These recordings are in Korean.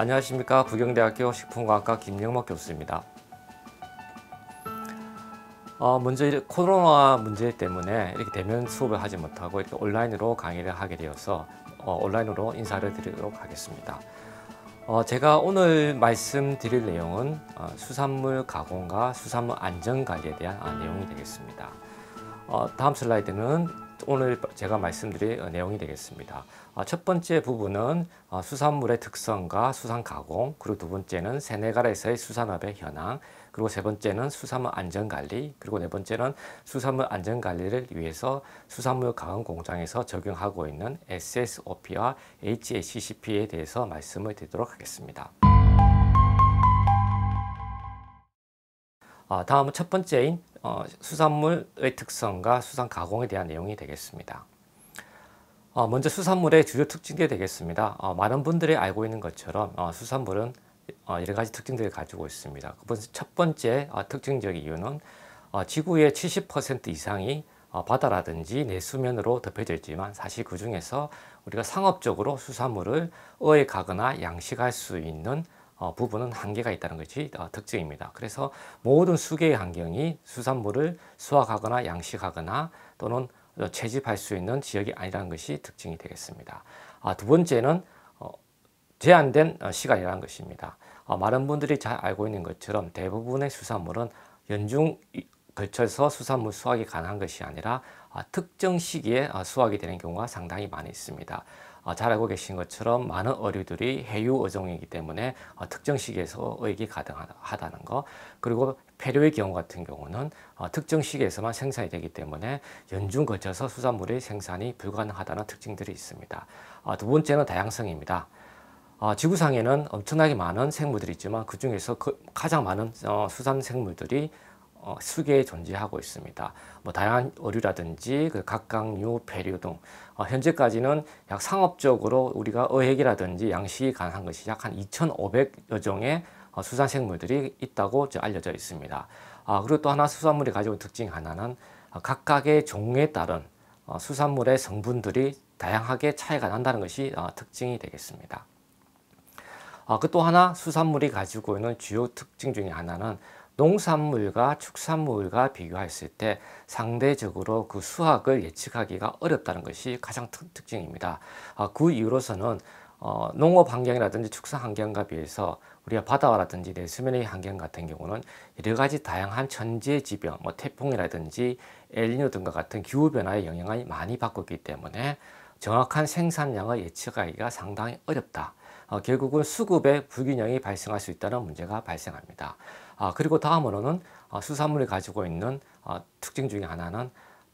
안녕하십니까 부경대학교 식품과학과 김영목 교수입니다. 어, 먼저 코로나 문제 때문에 이렇게 대면 수업을 하지 못하고 이렇게 온라인으로 강의를 하게 되어서 어, 온라인으로 인사를 드리도록 하겠습니다. 어, 제가 오늘 말씀드릴 내용은 어, 수산물 가공과 수산물 안전관리에 대한 아, 내용이 되겠습니다. 어, 다음 슬라이드는 오늘 제가 말씀드릴 어, 내용이 되겠습니다. 어, 첫 번째 부분은 어, 수산물의 특성과 수산 가공, 그리고 두 번째는 세네갈에서의 수산업의 현황, 그리고 세 번째는 수산물 안전관리, 그리고 네 번째는 수산물 안전관리를 위해서 수산물 가공 공장에서 적용하고 있는 SSOP와 HACCP에 대해서 말씀을 드리도록 하겠습니다. 어, 다음은 첫 번째인 어, 수산물의 특성과 수산 가공에 대한 내용이 되겠습니다. 어, 먼저 수산물의 주요 특징이 되겠습니다. 많은 분들이 알고 있는 것처럼 수산물은 여러 가지 특징들을 가지고 있습니다. 그 첫 번째 특징적인 이유는 지구의 70% 이상이 바다라든지 내수면으로 덮여져 있지만 사실 그 중에서 우리가 상업적으로 수산물을 어획하거나 양식할 수 있는 어, 부분은 한계가 있다는 것이 어, 특징입니다. 그래서 모든 수계의 환경이 수산물을 수확하거나 양식하거나 또는 어, 채집할 수 있는 지역이 아니라는 것이 특징이 되겠습니다. 아, 두 번째는 제한된 시간이라는 것입니다. 많은 분들이 잘 알고 있는 것처럼 대부분의 수산물은 연중 걸쳐서 수산물 수확이 가능한 것이 아니라 아, 특정 시기에 수확이 되는 경우가 상당히 많이 있습니다. 어, 잘 알고 계신 것처럼 많은 어류들이 해유 어종이기 때문에 어, 특정 시기에서 어획이 가능하다는 것 그리고 폐류의 경우 같은 경우는 어, 특정 시기에서만 생산이 되기 때문에 연중 거쳐서 수산물의 생산이 불가능하다는 특징들이 있습니다. 두 번째는 다양성입니다. 지구상에는 엄청나게 많은 생물들이 있지만 그중에서 그 가장 많은 수산 생물들이 어, 수계에 존재하고 있습니다. 뭐 다양한 어류라든지 그 각각류, 배류 등 어, 현재까지는 약 상업적으로 우리가 어획이라든지 양식이 가능한 것이 약 한 2,500여 종의 어, 수산생물들이 있다고 알려져 있습니다. 아, 그리고 또 하나 수산물이 가지고 있는 특징 하나는 어, 각각의 종에 따른 어, 수산물의 성분들이 다양하게 차이가 난다는 것이 어, 특징이 되겠습니다. 아, 그또 하나 수산물이 가지고 있는 주요 특징 중에 하나는 농산물과 축산물과 비교했을 때 상대적으로 그 수확을 예측하기가 어렵다는 것이 가장 특징입니다. 아, 그 이유로서는 어, 농업 환경이라든지 축사 환경과 비해서 우리가 바다라든지 와 내수면의 환경 같은 경우는 여러 가지 다양한 천재 지변, 뭐 태풍이라든지 엘니뇨 등과 같은 기후변화의 영향을 많이 받고 있기 때문에 정확한 생산량을 예측하기가 상당히 어렵다. 어, 결국은 수급에 불균형이 발생할 수 있다는 문제가 발생합니다. 아, 그리고 다음으로는 아, 수산물이 가지고 있는 아, 특징 중에 하나는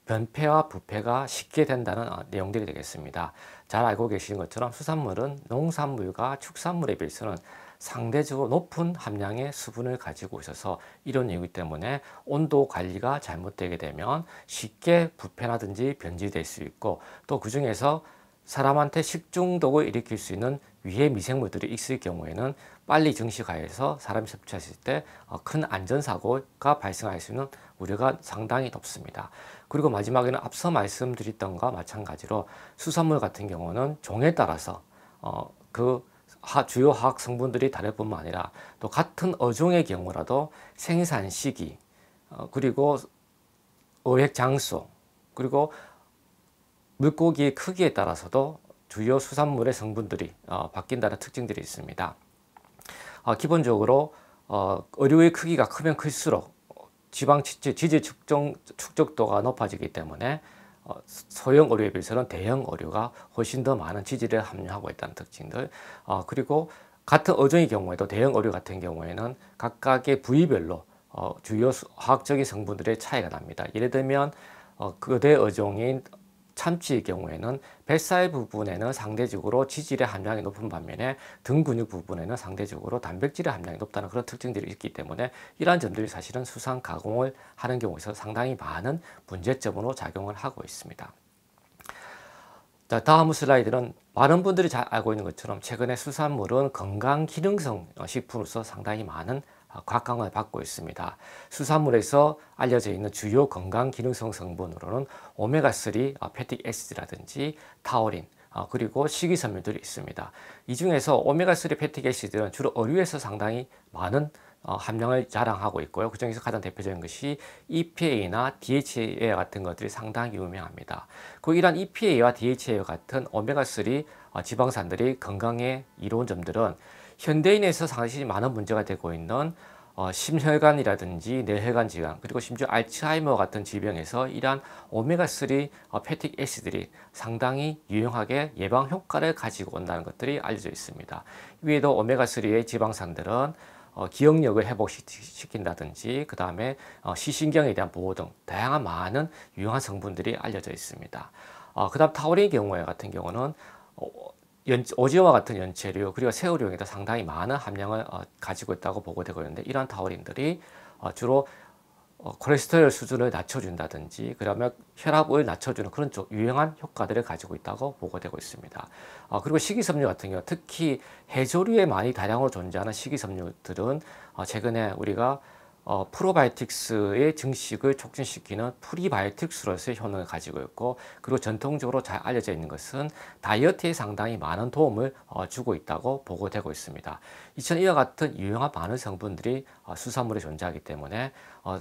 변폐와 부패가 쉽게 된다는 아, 내용들이 되겠습니다. 잘 알고 계시는 것처럼 수산물은 농산물과 축산물에 비해서는 상대적으로 높은 함량의 수분을 가지고 있어서 이런 이유 때문에 온도 관리가 잘못되게 되면 쉽게 부패라든지 변질될 수 있고 또 그 중에서 사람한테 식중독을 일으킬 수 있는 위해 미생물들이 있을 경우에는 빨리 증시하에서 사람이 섭취했을 때큰 어, 안전사고가 발생할 수 있는 우려가 상당히 높습니다. 그리고 마지막에는 앞서 말씀드렸던 것과 마찬가지로 수산물 같은 경우는 종에 따라서 어, 그 주요 화학 성분들이 다를 뿐만 아니라 또 같은 어종의 경우라도 생산 시기 어, 그리고 어획 장소 그리고 물고기의 크기에 따라서도 주요 수산물의 성분들이 바뀐다는 특징들이 있습니다. 어, 기본적으로 어, 의료의 크기가 크면 클수록 지방 지질 축정, 축적도가 높아지기 때문에 어, 소형 의료에 비해서는 대형 의료가 훨씬 더 많은 지질에 함유하고 있다는 특징들 그리고 같은 어종의 경우에도 대형 의료 같은 경우에는 각각의 부위별로 어, 주요 화학적인 성분들의 차이가 납니다. 예를 들면 어, 그대 어종인 참치의 경우에는 뱃살 부분에는 상대적으로 지질의 함량이 높은 반면에 등 근육 부분에는 상대적으로 단백질의 함량이 높다는 그런 특징들이 있기 때문에 이러한 점들이 사실은 수산 가공을 하는 경우에서 상당히 많은 문제점으로 작용을 하고 있습니다. 자, 다음 슬라이드는 많은 분들이 잘 알고 있는 것처럼 최근에 수산물은 건강 기능성 식품으로서 상당히 많은 어, 곽강화 받고 있습니다. 수산물에서 알려져 있는 주요 건강 기능성 성분으로는 오메가3 어, 패틱 에시드라든지 타우린, 어, 그리고 식이섬유들이 있습니다. 이 중에서 오메가3 패틱 에시드는 주로 어류에서 상당히 많은 함량을 자랑하고 있고요. 그 중에서 가장 대표적인 것이 EPA나 DHA 같은 것들이 상당히 유명합니다. 그 이러한 EPA와 DHA 같은 오메가3 지방산들이 건강에 이로운 점들은 현대인에서 상당히 많은 문제가 되고 있는 어, 심혈관이라든지 뇌혈관 질환 그리고 심지어 알츠하이머 같은 질병에서 이러한 오메가3 어, 패틱 애시들이 상당히 유용하게 예방 효과를 가지고 온다는 것들이 알려져 있습니다. 위에도 오메가3의 지방산들은 어, 기억력을 회복시킨다든지 그 다음에 어, 시신경에 대한 보호 등 다양한 많은 유용한 성분들이 알려져 있습니다. 어, 그 다음 타우린 경우에 같은 경우는 어, 연, 오지어와 같은 연체류 그리고 새우류에도 상당히 많은 함량을 어, 가지고 있다고 보고되고 있는데 이러한 타우린들이 어, 주로 어, 콜레스테롤 수준을 낮춰준다든지 그러면 혈압을 낮춰주는 그런 쪽 유용한 효과들을 가지고 있다고 보고되고 있습니다. 어, 그리고 식이섬유 같은 경우 특히 해조류에 많이 다량으로 존재하는 식이섬유들은 어, 최근에 우리가 어, 프로바이틱스의 증식을 촉진시키는 프리바이틱스로서의 효능을 가지고 있고 그리고 전통적으로 잘 알려져 있는 것은 다이어트에 상당히 많은 도움을 어, 주고 있다고 보고되고 있습니다. 이처 이와 같은 유용한 많은 성분들이 어, 수산물에 존재하기 때문에 어,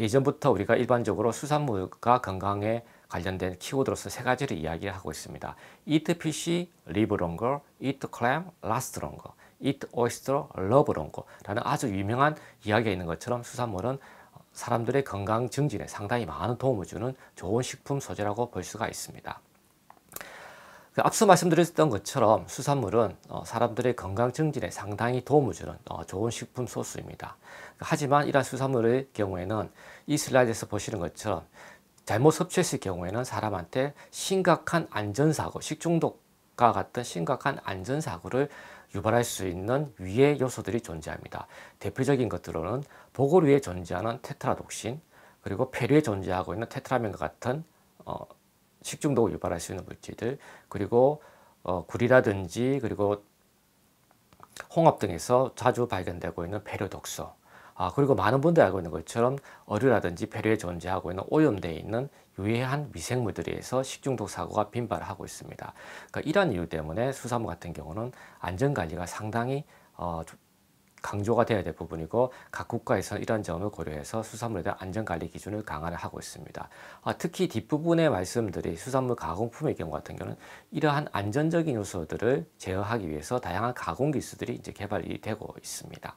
예전부터 우리가 일반적으로 수산물과 건강에 관련된 키워드로서 세 가지를 이야기 하고 있습니다. Eat fish, live longer, eat clam, last longer. Eat Oyster Love l o 라는 아주 유명한 이야기가 있는 것처럼 수산물은 사람들의 건강 증진에 상당히 많은 도움을 주는 좋은 식품 소재라고 볼 수가 있습니다. 그 앞서 말씀드렸던 것처럼 수산물은 어, 사람들의 건강 증진에 상당히 도움을 주는 어, 좋은 식품 소스입니다. 하지만 이러한 수산물의 경우에는 이 슬라이드에서 보시는 것처럼 잘못 섭취했을 경우에는 사람한테 심각한 안전사고, 식중독과 같은 심각한 안전사고를 유발할 수 있는 위의 요소들이 존재합니다. 대표적인 것들로는 복 위해 존재하는 테트라독신, 그리고 폐류에 존재하고 있는 테트라민과 같은 어, 식중독을 유발할 수 있는 물질들, 그리고 어, 구리라든지 그리고 홍합 등에서 자주 발견되고 있는 폐류 독소, 아, 그리고 많은 분들이 알고 있는 것처럼 어류라든지 폐류에 존재하고 있는 오염되어 있는 유해한 미생물들에서 식중독 사고가 빈발하고 있습니다. 그러니까 이런 이유 때문에 수산물 같은 경우는 안전관리가 상당히 어, 강조가 되어야 될 부분이고 각 국가에서는 이런 점을 고려해서 수산물에 대한 안전관리 기준을 강화를 하고 있습니다. 아, 특히 뒷부분의 말씀들이 수산물 가공품의 경우 같은 경우는 이러한 안전적인 요소들을 제어하기 위해서 다양한 가공 기술들이 이제 개발이 되고 있습니다.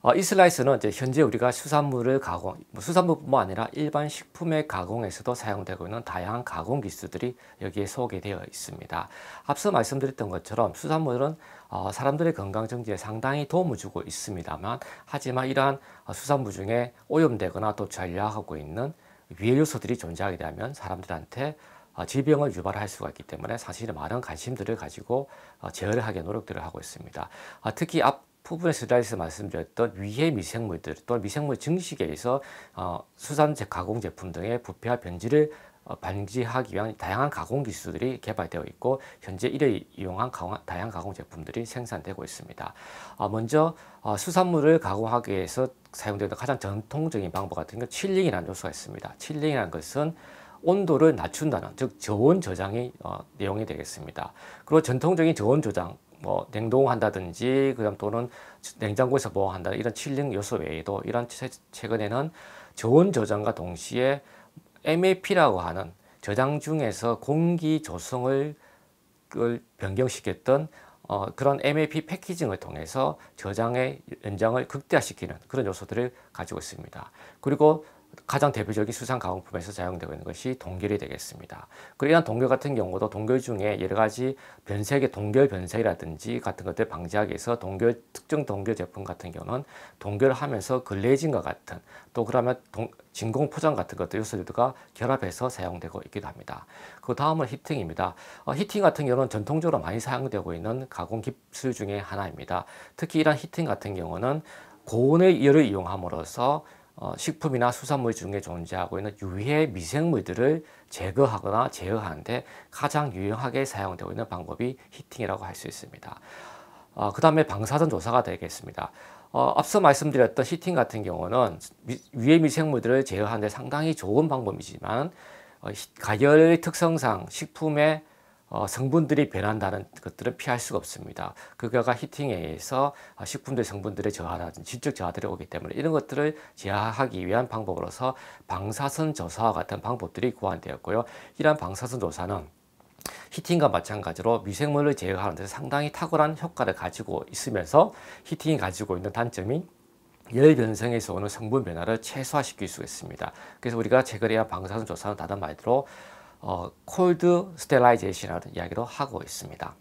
어, 이 슬라이스는 이제 현재 우리가 수산물을 가공, 뭐 수산물뿐만 아니라 일반 식품의 가공에서도 사용되고 있는 다양한 가공 기술들이 여기에 소개되어 있습니다. 앞서 말씀드렸던 것처럼 수산물은 어, 사람들의 건강 증진에 상당히 도움을 주고 있습니다만 하지만 이러한 어, 수산물 중에 오염되거나 또 전략하고 있는 위해 요소들이 존재하게 되면 사람들한테 어, 질병을 유발할 수가 있기 때문에 사실은 많은 관심들을 가지고 어, 제어를 하게 노력들을 하고 있습니다. 특히 앞 부분의 슬라이드에서 말씀드렸던 위해 미생물들 또는 미생물 증식에 의해서 어, 수산제 가공 제품 등의 부패와 변질을 어, 방지하기 위한 다양한 가공 기술들이 개발되어 있고 현재 이를 이용한 가공, 다양한 가공 제품들이 생산되고 있습니다. 어, 먼저 어, 수산물을 가공하기 위해서 사용되는 가장 전통적인 방법 같은 건 칠링이라는 요소가 있습니다. 칠링이라는 것은 온도를 낮춘다는 즉 저온 저장이 내용이 되겠습니다. 그리고 전통적인 저온 저장 뭐 냉동한다든지 그다음 또는 냉장고에서 뭐 한다 이런 칠링 요소 외에도 이런 최근에는 저온 저장과 동시에 MAP라고 하는 저장 중에서 공기 조성을 변경시켰던 어, 그런 MAP 패키징을 통해서 저장의 연장을 극대화시키는 그런 요소들을 가지고 있습니다. 그리고 가장 대표적인 수상 가공품에서 사용되고 있는 것이 동결이 되겠습니다. 그리고 이런 동결 같은 경우도 동결 중에 여러 가지 변색의 동결 변색이라든지 같은 것들 방지하기 위해서 동결 특정 동결 제품 같은 경우는 동결하면서 글레이징과 같은 또 그러면 동, 진공 포장 같은 것들 요소들과 결합해서 사용되고 있기도 합니다. 그 다음은 히팅입니다. 어, 히팅 같은 경우는 전통적으로 많이 사용되고 있는 가공 기술 중에 하나입니다. 특히 이런 히팅 같은 경우는 고온의 열을 이용함으로써 어, 식품이나 수산물 중에 존재하고 있는 유해 미생물들을 제거하거나 제어하는데 가장 유용하게 사용되고 있는 방법이 히팅이라고 할 수 있습니다. 어, 그 다음에 방사선 조사가 되겠습니다. 어, 앞서 말씀드렸던 히팅 같은 경우는 유해 미생물들을 제어하는데 상당히 좋은 방법이지만 어, 가열 특성상 식품의 어, 성분들이 변한다는 것들은 피할 수가 없습니다. 그거가 히팅에 의해서 어, 식품들 성분들의 저하라든지 질적 저하들이 오기 때문에 이런 것들을 제어하기 위한 방법으로서 방사선 조사와 같은 방법들이 고안되었고요. 이러한 방사선 조사는 히팅과 마찬가지로 미생물을 제어하는 데 상당히 탁월한 효과를 가지고 있으면서 히팅이 가지고 있는 단점이 열 변성에서 오는 성분 변화를 최소화시킬 수 있습니다. 그래서 우리가 최근에 방사선 조사는 다른 말대로 어, 콜드 스테라이제이션이라는 이야기도 하고 있습니다.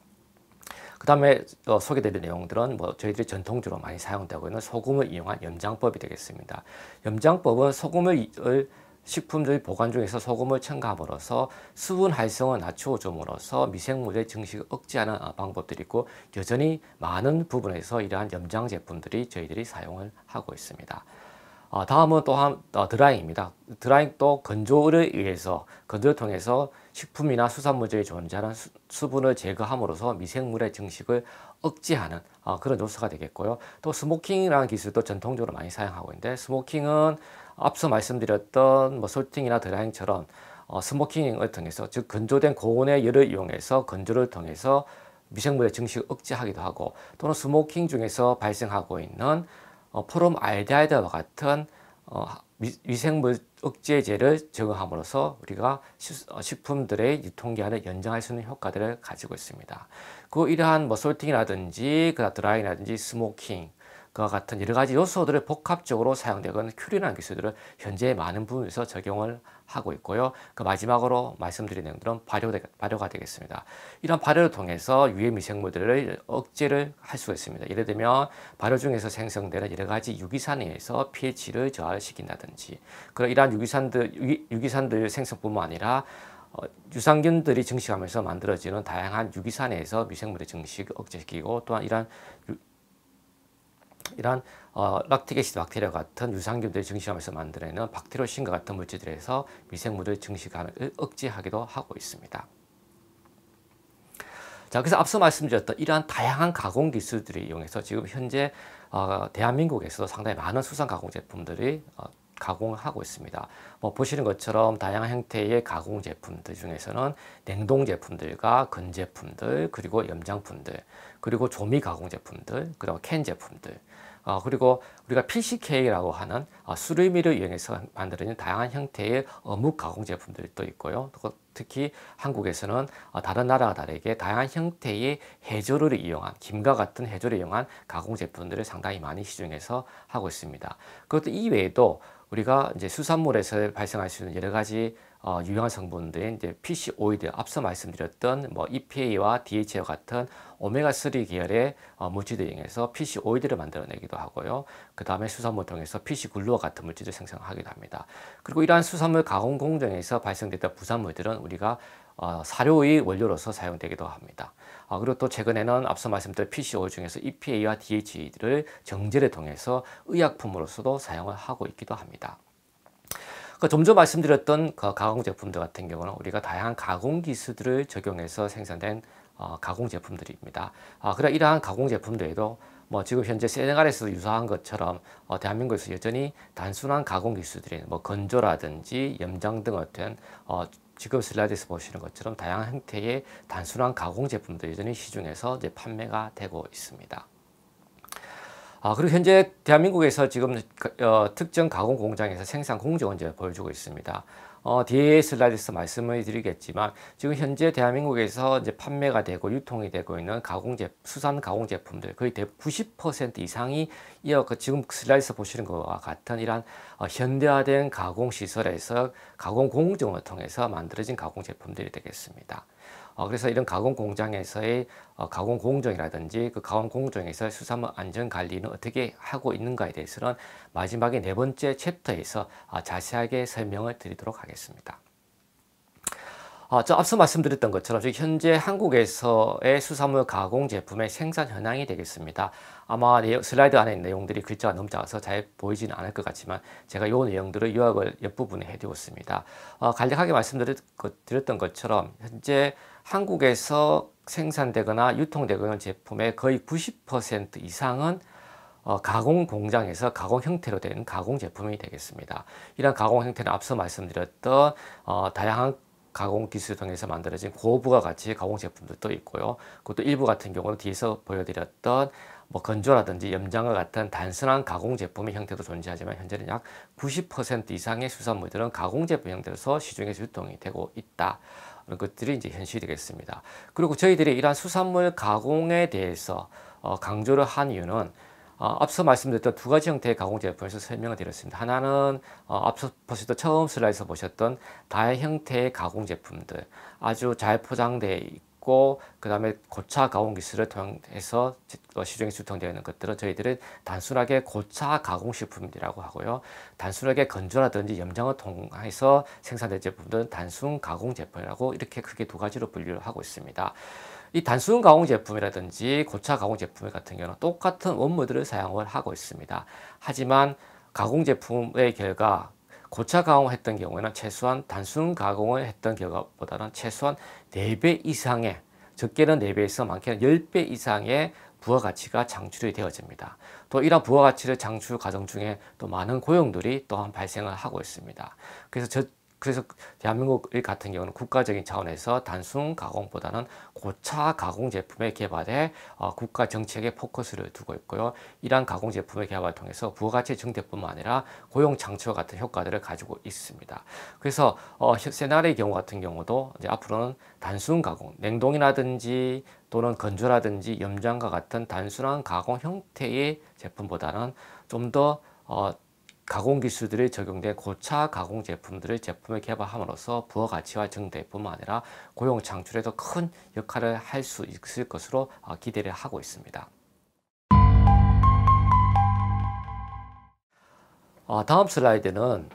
그 다음에 어, 소개드릴 내용들은 뭐 저희들이 전통적으로 많이 사용되고 있는 소금을 이용한 염장법이 되겠습니다. 염장법은 소금을 식품들 보관 중에서 소금을 첨가함으로써 수분 활성을 낮추어줌으로써 미생물의 증식을 억제하는 아, 방법들이 있고 여전히 많은 부분에서 이러한 염장 제품들이 저희들이 사용을 하고 있습니다. 어, 다음은 또한 어, 드라잉입니다. 드라잉도 건조를 의해서 건조를 통해서 식품이나 수산물질이 존재하는 수, 분을 제거함으로써 미생물의 증식을 억제하는 어, 그런 요소가 되겠고요. 또 스모킹이라는 기술도 전통적으로 많이 사용하고 있는데 스모킹은 앞서 말씀드렸던 뭐 솔팅이나 드라잉처럼 스모킹을 통해서 즉 건조된 고온의 열을 이용해서 건조를 통해서 미생물의 증식을 억제하기도 하고 또는 스모킹 중에서 발생하고 있는 어, 포럼 알데하이드와 같은 어, 위생물 억제제를 적용함으로써 우리가 어, 식품들의 유통기한을 연장할 수 있는 효과들을 가지고 있습니다. 그 이러한 뭐 솔팅이라든지 그 드라이라든지 스모킹 그와 같은 여러 가지 요소들을 복합적으로 사용되는 큐리라는 기술들을 현재 많은 부분에서 적용을 하고 있고요. 그 마지막으로 말씀드린 내용들은 발효, 발효가 되겠습니다. 이런 발효를 통해서 유해 미생물들을 억제를 할 수가 있습니다. 예를 들면 발효 중에서 생성되는 여러 가지 유기산에 서 pH를 저하시킨다든지 그런 이러한 유기산들, 유기, 유기산들 생성뿐만 아니라 어, 유산균들이 증식하면서 만들어지는 다양한 유기산에서 미생물의 증식 억제시키고 또한 이러한 유, 이러한 어, 락티게시드 박테리아 같은 유산균들이 증식하면서 만들어내는 박테리오신과 같은 물질들에서 미생물을 증식하는 억제하기도 하고 있습니다. 자, 그래서 앞서 말씀드렸던 이러한 다양한 가공 기술들을 이용해서 지금 현재 어, 대한민국에서도 상당히 많은 수산 가공 제품들이 어, 가공 하고 있습니다. 뭐 보시는 것처럼 다양한 형태의 가공 제품들 중에서는 냉동 제품들과 건 제품들, 그리고 염장품들, 그리고 조미 가공 제품들, 그리고 캔 제품들, 어, 그리고 우리가 PCK라고 하는 어, 수류미를 이용해서 만들어진 다양한 형태의 어묵 가공 제품들이 또 있고요. 특히 한국에서는 어, 다른 나라와 다르게 다양한 형태의 해조를 이용한 김과 같은 해조를 이용한 가공 제품들을 상당히 많이 시중에서 하고 있습니다. 그것도 이외에도 우리가 이제 수산물에서 발생할 수 있는 여러 가지 어, 유용한 성분들인 이제 피시 오이드 앞서 말씀드렸던 뭐 EPA와 DHA와 같은 오메가3 계열의 어, 물질들에 의해서 피시 오이드를 만들어내기도 하고요. 그 다음에 수산물 통해서 피시 글루와 같은 물질을 생성하기도 합니다. 그리고 이러한 수산물 가공 공정에서 발생됐던 부산물들은 우리가 아, 사료의 원료로서 사용되기도 합니다. 아, 그리고 또 최근에는 앞서 말씀드린 e p c o 중에서 EPA와 DHE를 정제를 통해서 의약품으로서도 사용을 하고 있기도 합니다. 좀전 그러니까 말씀드렸던 그 가공 제품들 같은 경우는 우리가 다양한 가공 기술들을 적용해서 생산된 어, 가공 제품들입니다. 아, 그래 이러한 가공 제품들에도 뭐 지금 현재 세네갈에서도 유사한 것처럼 어, 대한민국에서 여전히 단순한 가공 기술들인 뭐 건조라든지 염장 등 어떤 어, 지금 슬라이드에서 보시는 것처럼 다양한 형태의 단순한 가공 제품도 여전히 시중에서 이제 판매가 되고 있습니다. 아, 그리고 현재 대한민국에서 지금 그, 어, 특정 가공 공장에서 생산 공정을 이제 보여주고 있습니다. 어, 뒤에 슬라이드에서 말씀을 드리겠지만 지금 현재 대한민국에서 이제 판매가 되고 유통이 되고 있는 가공 제 수산 가공 제품들 거의 대 90% 이상이 이어 그 지금 그 슬라이드에서 보시는 것과 같은 이런 어, 현대화된 가공 시설에서 가공 공정을 통해서 만들어진 가공 제품들이 되겠습니다. 어, 그래서 이런 가공 공장에서의 어, 가공 공정이라든지 그 가공 공정에서 의 수산물 안전 관리는 어떻게 하고 있는가에 대해서는 마지막에 네 번째 챕터에서 어, 자세하게 설명을 드리도록 하겠습니다. 어, 저 앞서 말씀드렸던 것처럼 현재 한국에서의 수산물 가공 제품의 생산 현황이 되겠습니다. 아마 슬라이드 안에 있는 내용들이 글자가 넘무 작아서 잘보이진 않을 것 같지만 제가 요 내용들을 요약을 옆부분에 해두었습니다. 어, 간략하게 말씀드렸던 그, 것처럼 현재 한국에서 생산되거나 유통되는 제품의 거의 90% 이상은 어, 가공 공장에서 가공 형태로 된 가공 제품이 되겠습니다. 이런 가공 형태는 앞서 말씀드렸던 어, 다양한 가공 기술을 통해서 만들어진 고부가 가치의 가공 제품들도 있고요. 그것도 일부 같은 경우는 뒤에서 보여드렸던 뭐 건조라든지 염장과 같은 단순한 가공 제품의 형태도 존재하지만 현재는 약 90% 이상의 수산물들은 가공 제품 형태로서 시중에서 유통이 되고 있다. 그런 것들이 이제 현실이 되겠습니다. 그리고 저희들이 이러한 수산물 가공에 대해서 어, 강조를 한 이유는 어, 앞서 말씀드렸던 두 가지 형태의 가공 제품에서 설명을 드렸습니다. 하나는 어, 앞서 보셨던 처음 슬라이드에서 보셨던 다양 형태의 가공 제품들 아주 잘 포장되어 있고 그 다음에 고차 가공 기술을 통해서 시중에 뭐 유통되는 것들은 저희들은 단순하게 고차 가공식품이라고 하고요. 단순하게 건조라든지 염장을 통해서 생산된 제품들은 단순 가공 제품이라고 이렇게 크게 두 가지로 분류를 하고 있습니다. 이 단순 가공 제품이라든지 고차 가공 제품 같은 경우는 똑같은 원무들을 사용을 하고 있습니다. 하지만 가공 제품의 결과 고차 가공했던 을 경우에는 최소한 단순 가공을 했던 결과보다는 최소한 4배 이상의 적게는 4배에서 많게는 10배 이상의 부가가치가 창출이 되어집니다. 또 이러한 부가가치를 창출 과정 중에 또 많은 고용들이 또한 발생을 하고 있습니다. 그래서 그래서 대한민국 같은 경우는 국가적인 차원에서 단순 가공보다는 고차 가공 제품의 개발에 어, 국가 정책에 포커스를 두고 있고요. 이러한 가공 제품의 개발을 통해서 부가가치 증대뿐만 아니라 고용 창출 같은 효과들을 가지고 있습니다. 그래서 어, 세나리의 경우 같은 경우도 이제 앞으로는 단순 가공, 냉동이라든지 또는 건조라든지 염장과 같은 단순한 가공 형태의 제품보다는 좀더 어, 가공 기술들이 적용된 고차 가공 제품들을 제품을 개발함으로써 부가 가치와 증대뿐만 아니라 고용 창출에도 큰 역할을 할 수 있을 것으로 아, 기대를 하고 있습니다. 아, 다음 슬라이드는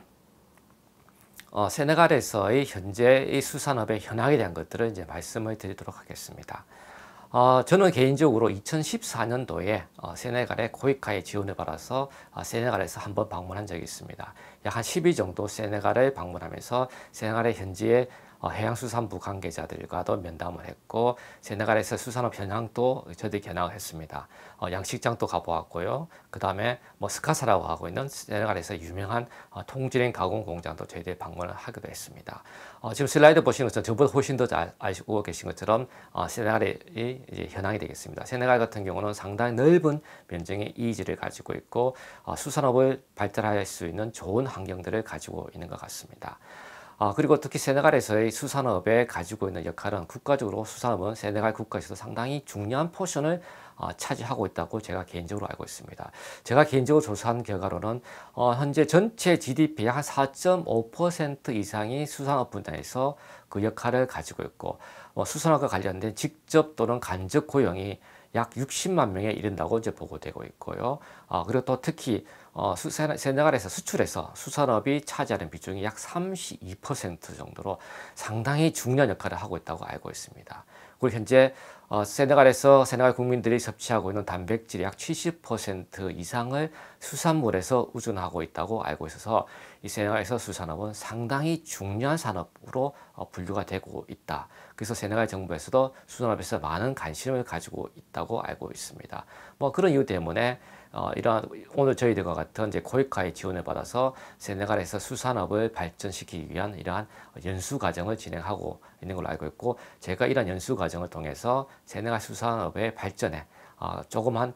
어, 세네갈에서의 현재 수산업의 현황에 대한 것들을 이제 말씀을 드리도록 하겠습니다. 어, 저는 개인적으로 2014년도에 어, 세네갈의 코이카의 지원을 받아서 어, 세네갈에서 한번 방문한 적이 있습니다. 약 한 10일 정도 세네갈을 방문하면서 세네갈의 현지의 어, 해양수산부 관계자들과도 면담을 했고 세네갈에서 수산업 현황도 저희들이 겨냥을 했습니다. 어, 양식장도 가보았고요. 그 다음에 뭐 스카사라고 하고 있는 세네갈에서 유명한 어, 통지행 가공 공장도 저희들이 방문을 하기도 했습니다. 지금 슬라이드 보시는 것처럼 저보다 훨씬 더 잘 알고 계신 것처럼 세네갈의 현황이 되겠습니다. 세네갈 같은 경우는 상당히 넓은 면적의 이지를 가지고 있고 수산업을 발달할 수 있는 좋은 환경들을 가지고 있는 것 같습니다. 아, 그리고 특히 세네갈에서의 수산업에 가지고 있는 역할은 국가적으로 수산업은 세네갈 국가에서도 상당히 중요한 포션을 어, 차지하고 있다고 제가 개인적으로 알고 있습니다. 제가 개인적으로 조사한 결과로는 어, 현재 전체 GDP의 한4.5% 이상이 수산업 분야에서 그 역할을 가지고 있고 어, 수산업과 관련된 직접 또는 간접 고용이 약 60만 명에 이른다고 이제 보고되고 있고요. 아, 그리고 또 특히 어, 세네갈에서 수출해서 수산업이 차지하는 비중이 약 32% 정도로 상당히 중요한 역할을 하고 있다고 알고 있습니다. 그리고 현재 어, 세네갈에서 세네갈 국민들이 섭취하고 있는 단백질의 약 70% 이상을 수산물에서 우존하고 있다고 알고 있어서 이 세네갈에서 수산업은 상당히 중요한 산업으로 어, 분류가 되고 있다. 그래서 세네갈 정부에서도 수산업에서 많은 관심을 가지고 있다고 알고 있습니다. 뭐 그런 이유 때문에 어, 이러한 오늘 저희들과 같은 이제 코이카의 지원을 받아서 세네갈에서 수산업을 발전시키기 위한 이러한 연수 과정을 진행하고 있는 걸로 알고 있고 제가 이런 연수 과정을 통해서 세네갈 수산업의 발전에 어, 조금 한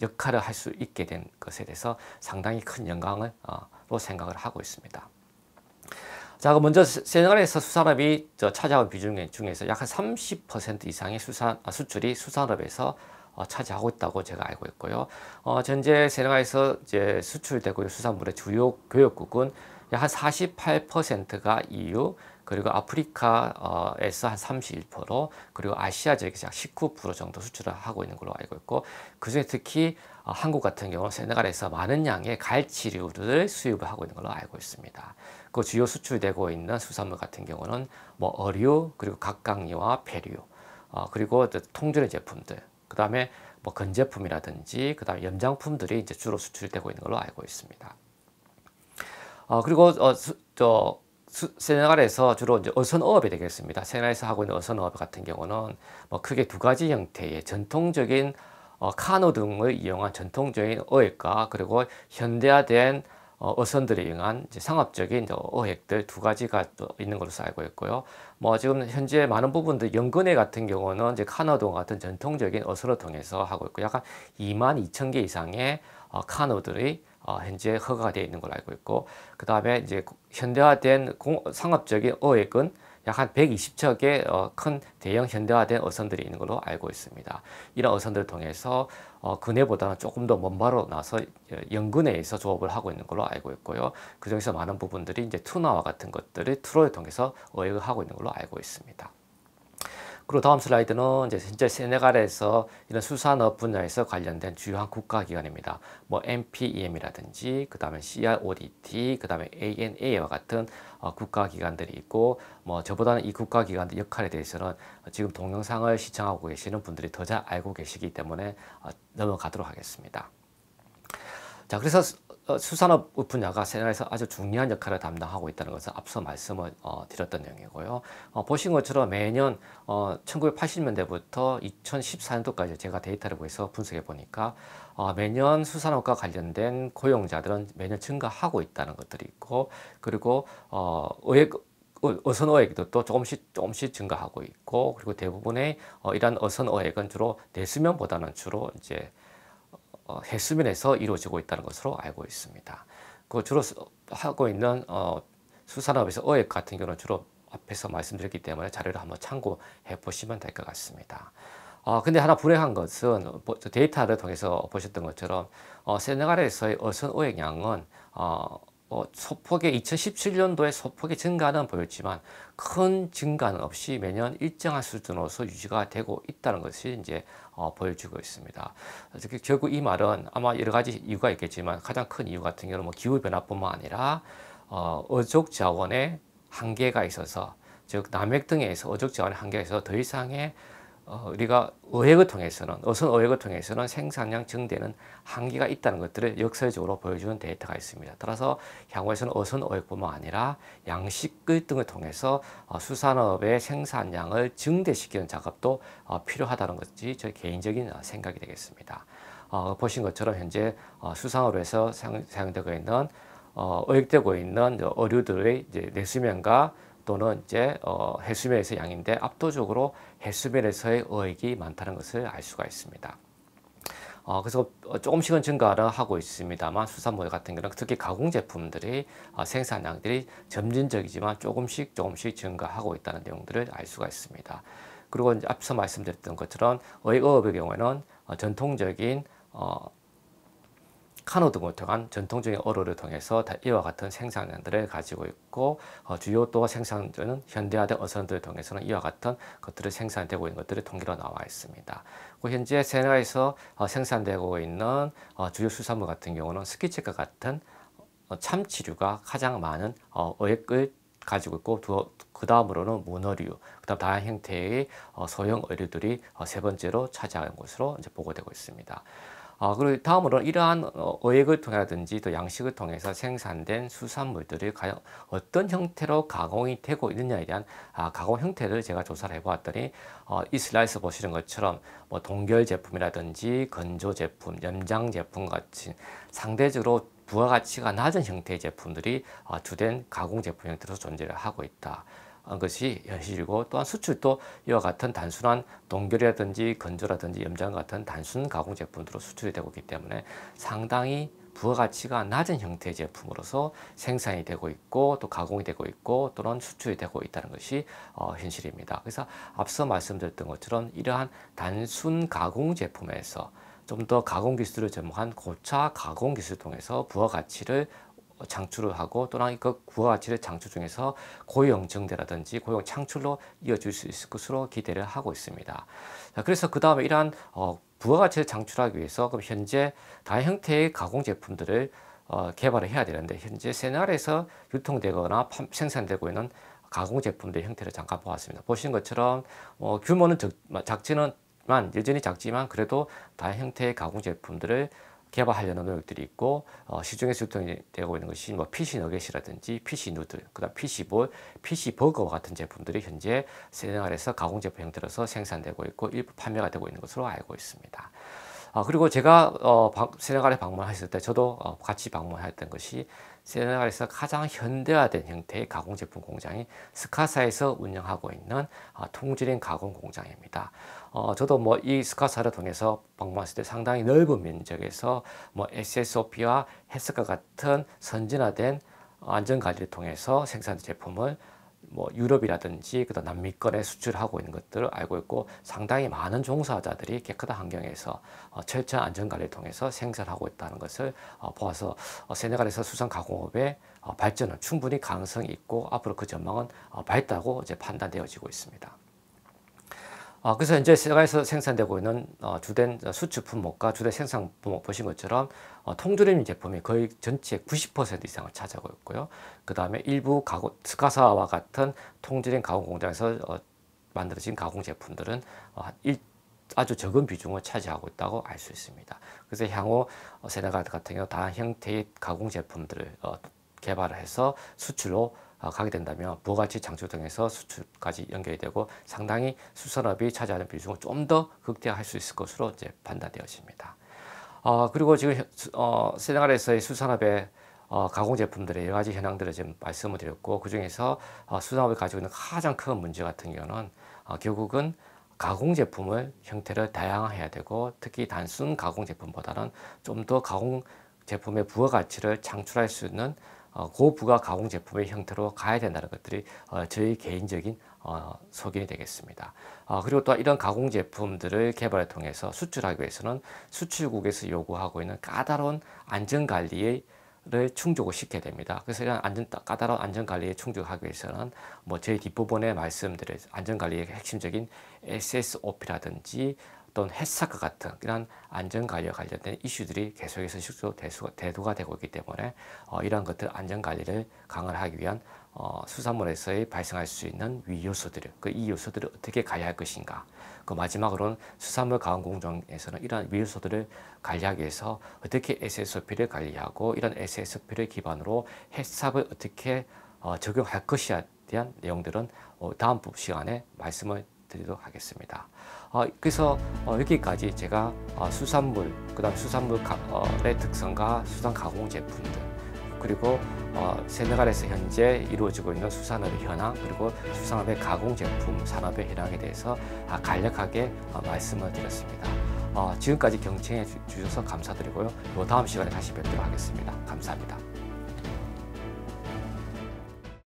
역할을 할 수 있게 된 것에 대해서 상당히 큰 영광을 어, 로 생각을 하고 있습니다. 자, 그 먼저 세네갈에서 수산업이 저 찾아온 비중 중에서 약한30% 이상의 수산, 아, 수출이 수산업에서 어, 차지하고 있다고 제가 알고 있고요. 어, 전제 세네갈에서 이제 수출되고 수산물의 주요 교역국은 한 48%가 EU, 그리고 아프리카에서 한 31%, 그리고 아시아 지역에서 약 19% 정도 수출을 하고 있는 걸로 알고 있고, 그 중에 특히 어, 한국 같은 경우는 세네갈에서 많은 양의 갈치류를 수입을 하고 있는 걸로 알고 있습니다. 그 주요 수출되고 있는 수산물 같은 경우는 뭐 어류, 그리고 각각류와 배류, 어, 그리고 통조의 제품들, 그 다음에 뭐 건제품이라든지 그 다음에 염장품들이 이제 주로 수출되고 있는 걸로 알고 있습니다. 어, 그리고 어, 수, 저 수, 세네갈에서 주로 이제 어선어업이 되겠습니다. 세네갈에서 하고 있는 어선어업 같은 경우는 뭐 크게 두 가지 형태의 전통적인 어, 카누 등을 이용한 전통적인 어획과 그리고 현대화된 어, 어선들에 어 의한 이제 상업적인 어획들 두 가지가 있는 것으로 알고 있고요. 뭐 지금 현재 많은 부분들 연근해 같은 경우는 이제 카노동 같은 전통적인 어선을 통해서 하고 있고 약간 2만 2천 개 이상의 어, 카노들이 어, 현재 허가가 되어 있는 걸로 알고 있고 그 다음에 이제 현대화된 공, 상업적인 어획은 약 한 120척의 어, 큰 대형 현대화된 어선들이 있는 걸로 알고 있습니다. 이런 어선들을 통해서 어, 그네보다는 조금 더 먼바로 나서 예, 연근에서 조업을 하고 있는 걸로 알고 있고요. 그 중에서 많은 부분들이 이제 투나와 같은 것들이 트로를 통해서 어획을 하고 있는 걸로 알고 있습니다. 그리고 다음 슬라이드는 이제 현재 세네갈에서 이런 수산업 분야에서 관련된 주요한 국가기관입니다. 뭐 MPEM이라든지, 그 다음에 CRODT, 그 다음에 ANA와 같은 어, 국가기관들이 있고 뭐 저보다는 이 국가기관들 역할에 대해서는 지금 동영상을 시청하고 계시는 분들이 더 잘 알고 계시기 때문에 어, 넘어가도록 하겠습니다. 자, 그래서 어, 수산업 분야가 세상에서 아주 중요한 역할을 담당하고 있다는 것을 앞서 말씀을 어, 드렸던 내용이고요. 어, 보신 것처럼 매년 어, 1980년대부터 2014년도까지 제가 데이터를 보해서 분석해 보니까 어, 매년 수산업과 관련된 고용자들은 매년 증가하고 있다는 것들이 있고 그리고 어, 의 어선어액도 또 조금씩 조금씩 증가하고 있고 그리고 대부분의 어, 이런 어선어액은 주로 대수면보다는 주로 이제 어, 해수면에서 이루어지고 있다는 것으로 알고 있습니다. 그 주로 하고 있는 어, 수산업에서 어획 같은 경우는 주로 앞에서 말씀드렸기 때문에 자료를 한번 참고해 보시면 될 것 같습니다. 어, 근데 하나 불행한 것은 데이터를 통해서 보셨던 것처럼 어, 세네갈에서의 어선 오액량은 어, 어, 소폭의 2017년도에 소폭의 증가는 보였지만 큰 증가는 없이 매년 일정한 수준으로서 유지가 되고 있다는 것이 이제 어, 보여주고 있습니다. 결국 이 말은 아마 여러 가지 이유가 있겠지만 가장 큰 이유 같은 경우는 뭐 기후 변화뿐만 아니라 어, 어족 자원의 한계가 있어서 즉 남핵 등에 서 어족 자원의 한계가 서더 이상의 어, 우리가 의획을 통해서는 어선 의획을 통해서는 생산량 증대는 한계가 있다는 것들을 역설적으로 보여주는 데이터가 있습니다. 따라서 향후에서는 어선 의획뿐만 아니라 양식의 등을 통해서 어, 수산업의 생산량을 증대시키는 작업도 어, 필요하다는 것이 저 개인적인 생각이 되겠습니다. 보신 것처럼 현재 수산업에서 사용되고 있는 의획되고 있는 어류들의 내수면과 또는 이제 어, 해수면에서 양인데 압도적으로 해수면에서의 어획이 많다는 것을 알 수가 있습니다. 어, 그래서 어, 조금씩은 증가를 하고 있습니다만 수산물 같은 경우는 특히 가공 제품들이 어, 생산량들이 점진적이지만 조금씩 조금씩 증가하고 있다는 내용들을 알 수가 있습니다. 그리고 앞서 말씀드렸던 것처럼 어획어업의 경우에는 어, 전통적인 어, 카노 등을 통한 전통적인 어로를 통해서 이와 같은 생산량들을 가지고 있고 어, 주요 또 생산되는 현대화된 어선들을 통해서는 이와 같은 것들을 생산되고 있는 것들이 통계로 나와 있습니다. 그 현재 세나에서 어, 생산되고 있는 어, 주요 수산물 같은 경우는 스키치과 같은 어, 참치류가 가장 많은 어, 어획을 가지고 있고 그 다음으로는 문어류, 그 다음 다양한 형태의 어, 소형 어류들이 세 번째로 차지하는 것으로 이제 보고되고 있습니다. 아, 그리고 다음으로 이러한 어, 어획을 통하든지 해또 양식을 통해서 생산된 수산물들이 과연 어떤 형태로 가공이 되고 있느냐에 대한 아, 가공 형태를 제가 조사를 해보았더니 어, 이 슬라이스 보시는 것처럼 뭐 동결 제품이라든지 건조 제품, 염장 제품 같은 상대적으로 부가가치가 낮은 형태의 제품들이 아, 주된 가공 제품 형태로 존재를 하고 있다. 것이 현실이고 또한 수출도 이와 같은 단순한 동결이라든지 건조라든지 염장 같은 단순 가공 제품으로 수출이 되고 있기 때문에 상당히 부가가치가 낮은 형태의 제품으로서 생산이 되고 있고 또 가공이 되고 있고 또는 수출이 되고 있다는 것이 어, 현실입니다. 그래서 앞서 말씀드렸던 것처럼 이러한 단순 가공 제품에서 좀 더 가공 기술을 전목한 고차 가공 기술을 통해서 부가가치를 장출을 하고 또는 그 구화 가치를 장출 중에서 고용증대라든지 고용 창출로 이어질 수 있을 것으로 기대를 하고 있습니다. 자, 그래서 그 다음에 이러한 어, 부가가치를 장출하기 위해서 그럼 현재 다양 형태의 가공 제품들을 어, 개발을 해야 되는데 현재 세나에서 유통되거나 생산되고 있는 가공 제품들의 형태를 잠깐 보았습니다. 보시는 것처럼 어, 규모는 적, 작지는 만 여전히 작지만 그래도 다양 형태의 가공 제품들을 개발하려는 노력들이 있고 어, 시중에 수통되고 있는 것이 뭐 PC 너겟이라든지 PC 누드, 그다음 PC 볼, PC 버거 같은 제품들이 현재 세생활에서 가공 제품 형태로서 생산되고 있고 일부 판매가 되고 있는 것으로 알고 있습니다. 아, 그리고 제가 어, 세네갈에 방문했을 때 저도 어, 같이 방문했던 것이 세상에서 가장 현대화된 형태의 가공제품 공장이 스카사에서 운영하고 있는 아, 통지인 가공 공장입니다. 어, 저도 뭐 이 스카사를 통해서 방문했을 때 상당히 넓은 면적에서 뭐 SSOP와 헬스과 같은 선진화된 어, 안전관리를 통해서 생산 제품을 뭐 유럽이라든지 그다음 남미권에 수출하고 있는 것들을 알고 있고 상당히 많은 종사자들이 깨끗한 환경에서 어, 철저한 안전관리를 통해서 생산하고 있다는 것을 어, 보아서 어, 세네갈에서 수산 가공업의 어, 발전은 충분히 가능성이 있고 앞으로 그 전망은 어, 밝다고 이제 판단되어지고 있습니다. 어, 그래서 이제 세네갈에서 생산되고 있는 어, 주된 수출 품목과 주된 생산 품목 보신 것처럼 어, 통조림 제품이 거의 전체 90% 이상을 차지하고 있고요. 그 다음에 일부 가구, 스카사와 같은 통제된 가공 공장에서 어, 만들어진 가공 제품들은 어, 일, 아주 적은 비중을 차지하고 있다고 알 수 있습니다. 그래서 향후 어, 세네갈 같은 경우 다한 형태의 가공 제품들을 어, 개발을 해서 수출로 어, 가게 된다면 부가치 창출 등에서 수출까지 연결이 되고 상당히 수산업이 차지하는 비중을 좀 더 극대화할 수 있을 것으로 이제 판단되어집니다. 어, 그리고 지금 어, 세네갈에서의 수산업의 어, 가공 제품들의 여러 가지 현황들을 지금 말씀을 드렸고 그 중에서 어, 수산업이 가지고 있는 가장 큰 문제 같은 경우는 어, 결국은 가공 제품을 형태를 다양화해야 되고 특히 단순 가공 제품보다는 좀 더 가공 제품의 부가 가치를 창출할 수 있는 어, 고부가 가공 제품의 형태로 가야 된다는 것들이 어, 저희 개인적인 어, 소견이 되겠습니다. 어, 그리고 또 이런 가공 제품들을 개발을 통해서 수출하기 위해서는 수출국에서 요구하고 있는 까다로운 안전관리의 를 충족을 시켜야 됩니다. 그래서 이런 안전, 까다로운 안전관리에 충족하기 위해서는 뭐 저희 뒷부분에 말씀드린 안전관리의 핵심적인 SSOP라든지 어떤 햇사과 같은 이런 안전관리와 관련된 이슈들이 계속해서 실 대수, 대두가 되고 있기 때문에 어, 이런 것들 안전관리를 강화하기 위한 어, 수산물에서의 발생할 수 있는 위요소들, 을그 이 요소들을 어떻게 관리할 것인가. 그 마지막으로는 수산물 가공 공정에서는 이러한 위요소들을 관리하기 위해서 어떻게 SSOP를 관리하고 이런 SSOP를 기반으로 해삽을 어떻게 어, 적용할 것이냐에 대한 내용들은 어, 다음 시간에 말씀을 드리도록 하겠습니다. 어, 그래서 어, 여기까지 제가 어, 수산물, 그 다음 수산물의 어, 특성과 수산 가공 제품들, 그리고 어, 세네갈에서 현재 이루어지고 있는 수산업의 현황, 그리고 수산업의 가공 제품 산업의 현황에 대해서 아, 간략하게 어, 말씀을 드렸습니다. 어, 지금까지 경청해 주셔서 감사드리고요. 또 다음 시간에 다시 뵙도록 하겠습니다. 감사합니다.